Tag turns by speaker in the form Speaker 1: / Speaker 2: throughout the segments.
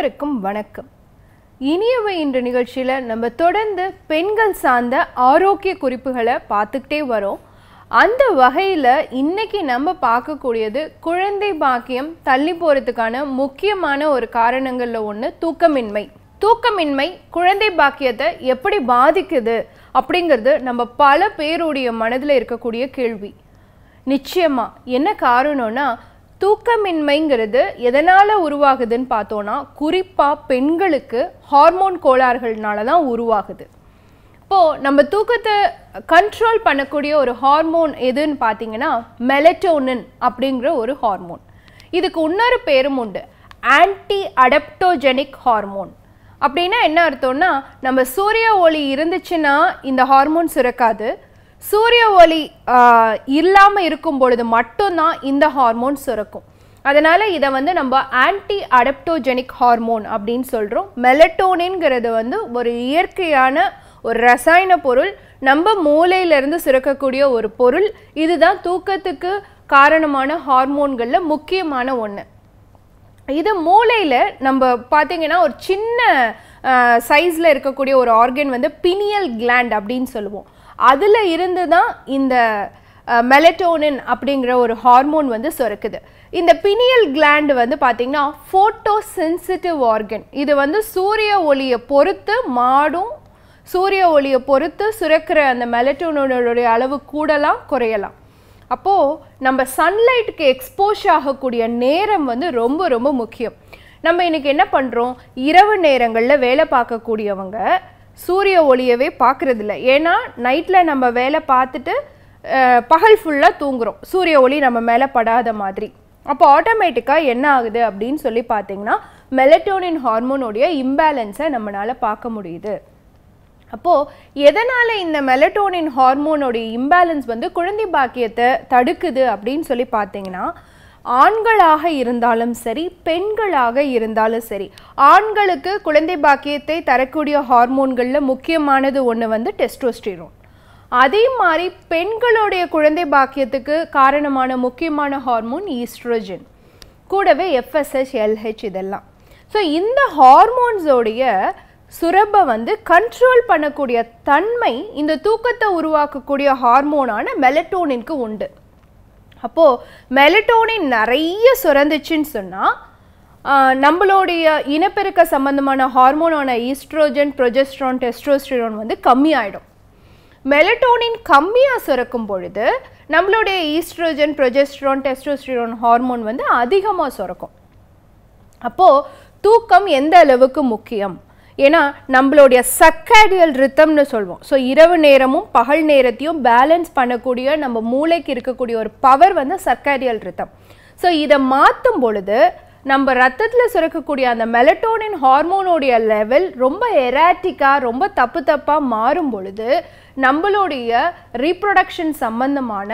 Speaker 1: அனைவருக்கும் வணக்கம் இனியவை என்ற நிகழ்ச்சியில் நம்ம தொடர்ந்து பெண்கள் சார்ந்த ஆரோக்கிய குறிப்புகளை பார்த்துக்கிட்டே வரோம் அந்த வகையில் இன்னைக்கு நம்ம பார்க்கக்கூடியது குழந்தை பாக்கியம் தள்ளி போகிறதுக்கான முக்கியமான ஒரு காரணங்களில் ஒன்று தூக்கமின்மை தூக்கமின்மை குழந்தை பாக்கியத்தை எப்படி பாதிக்குது அப்படிங்கிறது நம்ம பல பேருடைய மனதில் இருக்கக்கூடிய கேள்வி நிச்சயமாக என்ன காரணம்னா தூக்கமின்மைங்கிறது எதனால் உருவாகுதுன்னு பார்த்தோன்னா குறிப்பாக பெண்களுக்கு ஹார்மோன் கோளாறுகள்னால தான் உருவாகுது இப்போது நம்ம தூக்கத்தை கண்ட்ரோல் பண்ணக்கூடிய ஒரு ஹார்மோன் எதுன்னு பார்த்தீங்கன்னா மெலட்டோனின் அப்படிங்கிற ஒரு ஹார்மோன் இதுக்கு இன்னொரு பேரும் உண்டு ஆன்டி அடப்டோஜெனிக் ஹார்மோன் அப்படின்னா என்ன அர்த்தம்னா நம்ம சூரிய ஒளி இருந்துச்சுன்னா இந்த ஹார்மோன் சுரக்காது சூரிய ஒளி இல்லாமல் இருக்கும் பொழுது மட்டும்தான் இந்த ஹார்மோன் சுரக்கும் அதனால் இதை வந்து நம்ம ஆன்டி அடப்டோஜெனிக் ஹார்மோன் அப்படின்னு சொல்கிறோம் மெலட்டோனின்ங்கிறது வந்து ஒரு இயற்கையான ஒரு ரசாயன பொருள் நம்ம மூளையிலேருந்து சுரக்கக்கூடிய ஒரு பொருள் இதுதான் தூக்கத்துக்கு காரணமான ஹார்மோன்களில் முக்கியமான ஒன்று இது மூளையில் நம்ம பார்த்தீங்கன்னா ஒரு சின்ன சைஸில் இருக்கக்கூடிய ஒரு ஆர்கன் வந்து பினியல் கிளாண்ட் அப்படின்னு சொல்லுவோம் அதில் இருந்து தான் இந்த மெலட்டோனின் அப்படிங்கிற ஒரு ஹார்மோன் வந்து சுரக்குது இந்த பினியல் கிளாண்டு வந்து பார்த்திங்கன்னா ஃபோட்டோ சென்சிட்டிவ் ஆர்கன் இது வந்து சூரிய ஒளியை பொறுத்து மாடும் சூரிய ஒளியை பொறுத்து சுரக்கிற அந்த மெலட்டோனோடைய அளவு கூடலாம் குறையலாம் அப்போது நம்ம சன்லைட்டுக்கு எக்ஸ்போஷ் ஆகக்கூடிய நேரம் வந்து ரொம்ப ரொம்ப முக்கியம் நம்ம இன்றைக்கி என்ன பண்ணுறோம் இரவு நேரங்களில் வேலை பார்க்கக்கூடியவங்க சூரிய ஒளியவே பார்க்குறதில்ல ஏன்னா நைட்டில் நம்ம வேலை பார்த்துட்டு பகல் ஃபுல்லாக தூங்குகிறோம் சூரிய ஒளி நம்ம மேலே படாத மாதிரி அப்போ ஆட்டோமேட்டிக்காக என்ன ஆகுது அப்படின்னு சொல்லி பார்த்தீங்கன்னா மெலட்டோனின் ஹார்மோனுடைய இம்பேலன்ஸை நம்மளால் பார்க்க முடியுது அப்போது எதனால் இந்த மெலட்டோனின் ஹார்மோனுடைய இம்பேலன்ஸ் வந்து குழந்தை பாக்கியத்தை தடுக்குது அப்படின்னு சொல்லி பார்த்தீங்கன்னா ஆண்களாக இருந்தாலும் சரி பெண்களாக இருந்தாலும் சரி ஆண்களுக்கு குழந்தை பாக்கியத்தை தரக்கூடிய ஹார்மோன்களில் முக்கியமானது ஒன்று வந்து டெஸ்டோஸ்டிரோன் அதே மாதிரி பெண்களுடைய குழந்தை பாக்கியத்துக்கு காரணமான முக்கியமான ஹார்மோன் ஈஸ்ட்ரோஜன் கூடவே எஃப்எஸ்எஸ் எல்ஹெச் இதெல்லாம் ஸோ இந்த ஹார்மோன்ஸோடைய சுரப்பை வந்து கண்ட்ரோல் பண்ணக்கூடிய தன்மை இந்த தூக்கத்தை உருவாக்கக்கூடிய ஹார்மோனான மெலட்டோனின்க்கு உண்டு அப்போது மெலட்டோனின் நிறைய சுரந்துச்சுன்னு சொன்னால் நம்மளுடைய இனப்பெருக்க சம்பந்தமான ஹார்மோனான ஈஸ்ட்ரோஜன் ப்ரொஜெஸ்ட்ரான் டெஸ்ட்ரோஸ்டிரோன் வந்து கம்மியாயிடும் மெலட்டோனின் கம்மியாக சுரக்கும் பொழுது நம்மளுடைய ஈஸ்ட்ரோஜன் ப்ரொஜெஸ்ட்ரான் டெஸ்ட்ரோஸ்டிரோன் ஹார்மோன் வந்து அதிகமாக சுரக்கும் அப்போது தூக்கம் எந்த அளவுக்கு முக்கியம் ஏன்னா நம்மளுடைய சக்காடியல் ரித்தம்னு சொல்லுவோம் ஸோ இரவு நேரமும் பகல் நேரத்தையும் பேலன்ஸ் பண்ணக்கூடிய நம்ம மூளைக்கு இருக்கக்கூடிய ஒரு பவர் வந்து சர்க்காடியல் ரித்தம் ஸோ இதை மாற்றும் பொழுது நம்ம ரத்தத்தில் சுரக்கக்கூடிய அந்த மெலட்டோனின் ஹார்மோனோடைய லெவல் ரொம்ப எராட்டிக்காக ரொம்ப தப்பு தப்பாக மாறும் பொழுது நம்மளுடைய ரீப்ரொடக்ஷன் சம்பந்தமான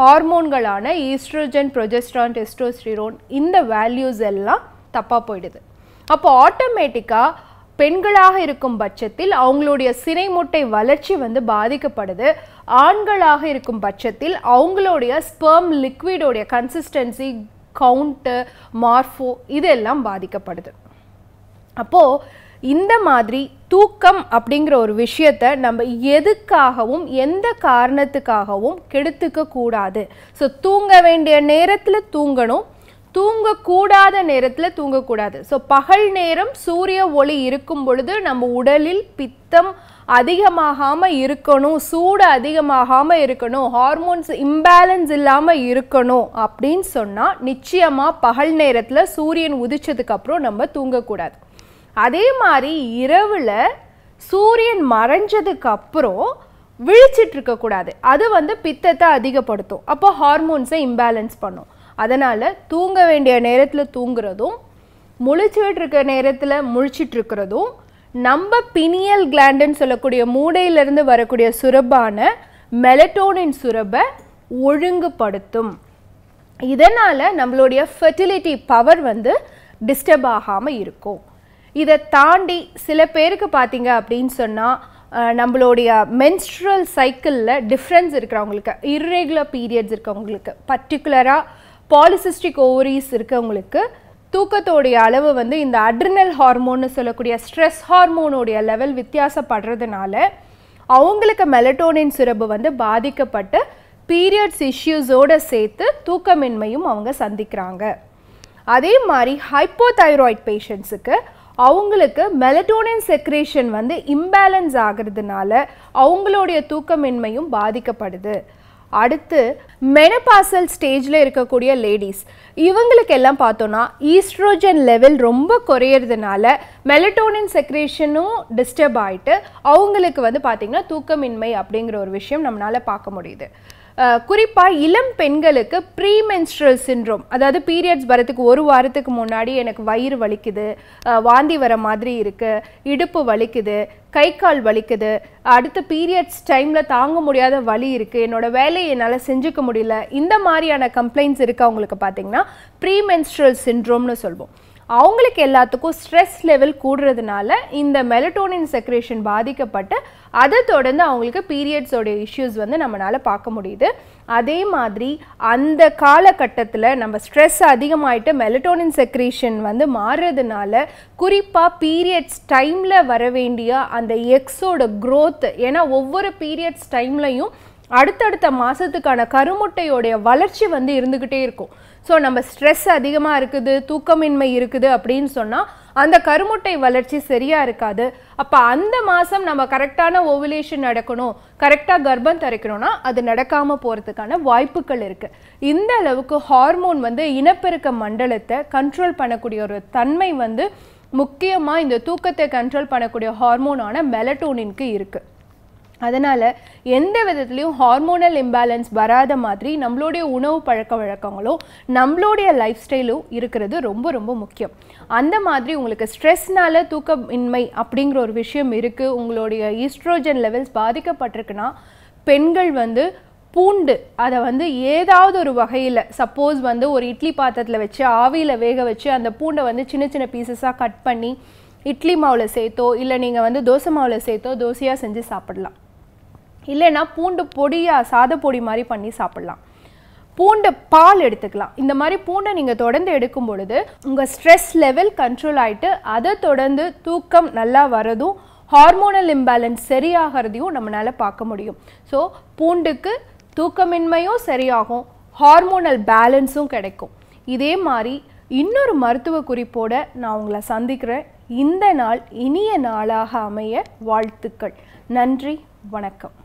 Speaker 1: ஹார்மோன்களான ஈஸ்ட்ரோஜன் ப்ரொஜெஸ்ட்ரான் டெஸ்ட்ரோஸ்டிரோன் இந்த வேல்யூஸ் எல்லாம் தப்பாக போயிடுது அப்போ ஆட்டோமேட்டிக்காக பெண்களாக இருக்கும் பட்சத்தில் அவங்களுடைய சினை முட்டை வளர்ச்சி வந்து பாதிக்கப்படுது ஆண்களாக இருக்கும் பட்சத்தில் அவங்களுடைய ஸ்பெர்ம் லிக்விடோடைய கன்சிஸ்டன்சி கவுண்ட்டு மார்ஃபோ இதெல்லாம் பாதிக்கப்படுது அப்போது இந்த மாதிரி தூக்கம் அப்படிங்கிற ஒரு விஷயத்த நம்ம எதுக்காகவும் எந்த காரணத்துக்காகவும் கெடுத்துக்க கூடாது ஸோ தூங்க வேண்டிய நேரத்தில் தூங்கணும் தூங்கக்கூடாத நேரத்தில் தூங்கக்கூடாது ஸோ பகல் நேரம் சூரிய ஒளி இருக்கும் பொழுது நம்ம உடலில் பித்தம் அதிகமாகாமல் இருக்கணும் சூடு அதிகமாகாமல் இருக்கணும் ஹார்மோன்ஸ் இம்பேலன்ஸ் இல்லாமல் இருக்கணும் அப்படின்னு சொன்னால் நிச்சயமாக பகல் நேரத்தில் சூரியன் உதிச்சதுக்கப்புறம் நம்ம தூங்கக்கூடாது அதே மாதிரி இரவில் சூரியன் மறைஞ்சதுக்கப்புறம் விழிச்சிட்டு இருக்கக்கூடாது அது வந்து பித்தத்தை அதிகப்படுத்தும் அப்போ ஹார்மோன்ஸை இம்பேலன்ஸ் பண்ணும் அதனால் தூங்க வேண்டிய நேரத்தில் தூங்குறதும் முழிச்சுட்டு நேரத்தில் முழிச்சிட்ருக்கிறதும் நம்ம பினியல் கிளாண்டுன்னு சொல்லக்கூடிய மூடையிலிருந்து வரக்கூடிய சுரப்பான மெலட்டோனின் சுரப்பை ஒழுங்குபடுத்தும் இதனால் நம்மளுடைய ஃபெர்டிலிட்டி பவர் வந்து டிஸ்டர்ப் ஆகாமல் இருக்கும் இதை தாண்டி சில பேருக்கு பார்த்தீங்க அப்படின்னு சொன்னால் நம்மளுடைய மென்ஸ்ட்ரல் சைக்கிளில் டிஃப்ரென்ஸ் இருக்கிறவங்களுக்கு இர்ரெகுலர் பீரியட்ஸ் இருக்கிறவங்களுக்கு பர்டிகுலராக பாலிசிஸ்டிக் ஓவரிஸ் இருக்கவங்களுக்கு தூக்கத்தோடைய அளவு வந்து இந்த அட்ரினல் ஹார்மோன்னு சொல்லக்கூடிய ஸ்ட்ரெஸ் ஹார்மோனுடைய லெவல் வித்தியாசப்படுறதுனால அவங்களுக்கு மெலட்டோனின் சிறப்பு வந்து பாதிக்கப்பட்டு பீரியட்ஸ் இஷ்யூஸோடு சேர்த்து தூக்கமின்மையும் அவங்க சந்திக்கிறாங்க அதே மாதிரி ஹைப்போதைராய்ட் பேஷண்ட்ஸுக்கு அவங்களுக்கு மெலட்டோனின் செக்ரேஷன் வந்து இம்பேலன்ஸ் ஆகிறதுனால அவங்களுடைய தூக்கமின்மையும் பாதிக்கப்படுது அடுத்து மெனபாசல் ஸ்டேஜில் இருக்கக்கூடிய லேடிஸ் இவங்களுக்கு எல்லாம் பார்த்தோன்னா ஈஸ்ட்ரோஜன் லெவல் ரொம்ப குறையிறதுனால மெலட்டோனின் செக்ரேஷனும் டிஸ்டர்ப் ஆகிட்டு அவங்களுக்கு வந்து பார்த்திங்கன்னா தூக்கமின்மை அப்படிங்கிற ஒரு விஷயம் நம்மளால் பார்க்க முடியுது குறிப்பாக இளம் பெண்களுக்கு ப்ரீமென்ஸ்ட்ரல் சின்ரோம் அதாவது பீரியட்ஸ் வரத்துக்கு ஒரு வாரத்துக்கு முன்னாடி எனக்கு வயிறு வலிக்குது வாந்தி வர மாதிரி இருக்குது இடுப்பு வலிக்குது கை கால் வலிக்குது அடுத்த பீரியட்ஸ் டைமில் தாங்க முடியாத வலி இருக்குது என்னோட வேலையை என்னால் செஞ்சுக்க முடியல இந்த மாதிரியான கம்ப்ளைண்ட்ஸ் இருக்கு அவங்களுக்கு பார்த்திங்கன்னா ப்ரீமென்ஸ்ட்ரல் சின்ரோம்னு சொல்வோம் அவங்களுக்கு எல்லாத்துக்கும் ஸ்ட்ரெஸ் லெவல் கூடுறதுனால இந்த மெலட்டோனின் செக்ரேஷன் பாதிக்கப்பட்டு அதை தொடர்ந்து அவங்களுக்கு பீரியட்ஸோடைய இஷ்யூஸ் வந்து நம்மளால் பார்க்க முடியுது அதே மாதிரி அந்த காலகட்டத்தில் நம்ம ஸ்ட்ரெஸ் அதிகமாயிட்டு மெலட்டோனின் செக்ரேஷன் வந்து மாறுறதுனால குறிப்பாக பீரியட்ஸ் டைமில் வர வேண்டிய அந்த எக்ஸோட க்ரோத் ஏன்னா ஒவ்வொரு பீரியட்ஸ் டைம்லையும் அடுத்தடுத்த மாதத்துக்கான கருமுட்டையோடைய வளர்ச்சி வந்து இருந்துக்கிட்டே இருக்கும் ஸோ நம்ம ஸ்ட்ரெஸ் அதிகமாக இருக்குது தூக்கமின்மை இருக்குது அப்படின்னு சொன்னால் அந்த கருமுட்டை வளர்ச்சி சரியாக இருக்காது அப்போ அந்த மாதம் நம்ம கரெக்டான ஓவிலேஷன் நடக்கணும் கரெக்டாக கர்ப்பம் தரைக்கணும்னா அது நடக்காமல் போகிறதுக்கான வாய்ப்புகள் இருக்குது இந்த அளவுக்கு ஹார்மோன் வந்து இனப்பெருக்க மண்டலத்தை கண்ட்ரோல் பண்ணக்கூடிய ஒரு தன்மை வந்து முக்கியமாக இந்த தூக்கத்தை கண்ட்ரோல் பண்ணக்கூடிய ஹார்மோனான மெலட்டோனின்க்கு இருக்குது அதனால் எந்த விதத்துலேயும் ஹார்மோனல் இம்பேலன்ஸ் வராத மாதிரி நம்மளுடைய உணவு பழக்க வழக்கங்களும் நம்மளுடைய லைஃப் ஸ்டைலும் இருக்கிறது ரொம்ப ரொம்ப முக்கியம் அந்த மாதிரி உங்களுக்கு ஸ்ட்ரெஸ்னால் தூக்கமின்மை அப்படிங்கிற ஒரு விஷயம் இருக்குது உங்களுடைய ஈஸ்ட்ரோஜன் லெவல்ஸ் பாதிக்கப்பட்டிருக்குன்னா பெண்கள் வந்து பூண்டு அதை வந்து ஏதாவது ஒரு வகையில் சப்போஸ் வந்து ஒரு இட்லி பாத்திரத்தில் வச்சு ஆவியில் வேக வச்சு அந்த பூண்டை வந்து சின்ன சின்ன பீசஸாக கட் பண்ணி இட்லி மாவில் சேர்த்தோ இல்லை நீங்கள் வந்து தோசை மாவில் சேர்த்தோ தோசையாக செஞ்சு சாப்பிடலாம் இல்லைன்னா பூண்டு பொடியாக சாத பொடி மாதிரி பண்ணி சாப்பிட்லாம் பூண்டு பால் எடுத்துக்கலாம் இந்த மாதிரி பூண்டை நீங்கள் தொடர்ந்து எடுக்கும் பொழுது உங்கள் ஸ்ட்ரெஸ் லெவல் கண்ட்ரோல் ஆகிட்டு அதை தொடர்ந்து தூக்கம் நல்லா வரதும் ஹார்மோனல் இம்பேலன்ஸ் சரியாகிறதையும் நம்மளால் பார்க்க முடியும் ஸோ பூண்டுக்கு தூக்கமின்மையும் சரியாகும் ஹார்மோனல் பேலன்ஸும் கிடைக்கும் இதே மாதிரி இன்னொரு மருத்துவ குறிப்போடு நான் உங்களை சந்திக்கிறேன் இந்த நாள் இனிய நாளாக அமைய வாழ்த்துக்கள் நன்றி வணக்கம்